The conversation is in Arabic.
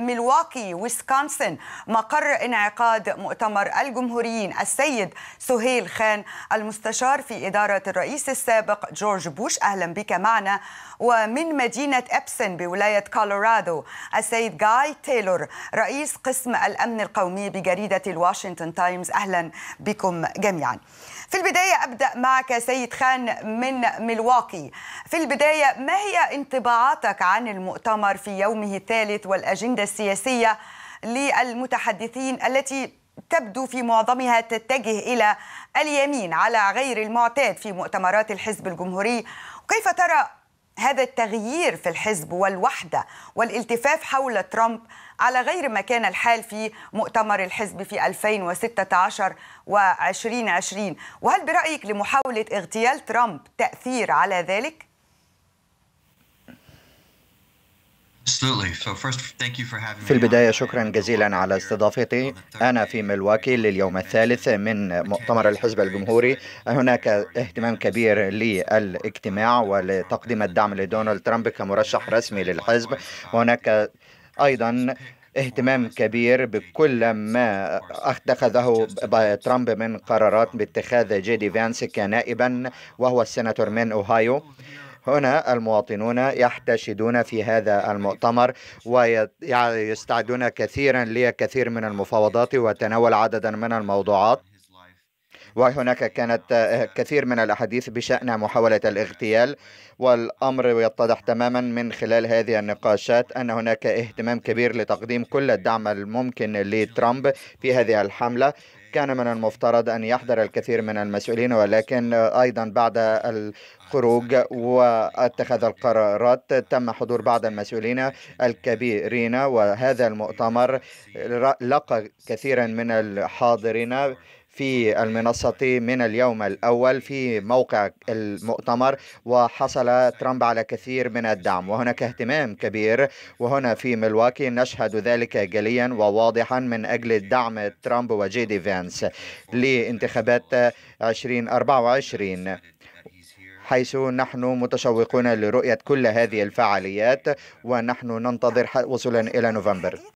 ميلواكي ويسكونسن مقر انعقاد مؤتمر الجمهوريين السيد سهيل خان المستشار في إدارة الرئيس السابق جورج بوش أهلا بك معنا ومن مدينة إبسن بولاية كولورادو السيد جاي تايلور رئيس قسم الأمن القومي بجريدة الواشنطن تايمز أهلا بكم جميعا في البداية أبدأ معك سيد خان من ميلواكي في البداية ما هي انطباعاتك عن المؤتمر في يومه الثالث والأجندة السياسية للمتحدثين التي تبدو في معظمها تتجه إلى اليمين على غير المعتاد في مؤتمرات الحزب الجمهوري وكيف ترى هذا التغيير في الحزب والوحدة والالتفاف حول ترامب على غير ما كان الحال في مؤتمر الحزب في 2016 و 2020 وهل برأيك لمحاولة اغتيال ترامب تأثير على ذلك؟ في البداية شكرا جزيلا على استضافتي أنا في ملواكي لليوم الثالث من مؤتمر الحزب الجمهوري هناك اهتمام كبير للاجتماع ولتقديم الدعم لدونالد ترامب كمرشح رسمي للحزب وهناك أيضا اهتمام كبير بكل ما اتخذه ترامب من قرارات باتخاذ جيدي فانس كنائبا وهو السناتور من أوهايو هنا المواطنون يحتشدون في هذا المؤتمر ويستعدون كثيرا لكثير من المفاوضات وتناول عددا من الموضوعات وهناك كانت آه، كثير من الأحاديث بشأن محاولة الاغتيال والأمر يتضح تماما من خلال هذه النقاشات أن هناك اهتمام كبير لتقديم كل الدعم الممكن لترامب في هذه الحملة كان من المفترض أن يحضر الكثير من المسؤولين ولكن آه، أيضا بعد الخروج واتخاذ القرارات تم حضور بعض المسؤولين الكبيرين وهذا المؤتمر لقى كثيرا من الحاضرين في المنصة من اليوم الأول في موقع المؤتمر وحصل ترامب على كثير من الدعم وهناك اهتمام كبير وهنا في ملواكي نشهد ذلك جليا وواضحا من أجل دعم ترامب وجي دي فانس لانتخابات 2024 حيث نحن متشوقون لرؤية كل هذه الفعاليات ونحن ننتظر وصولا إلى نوفمبر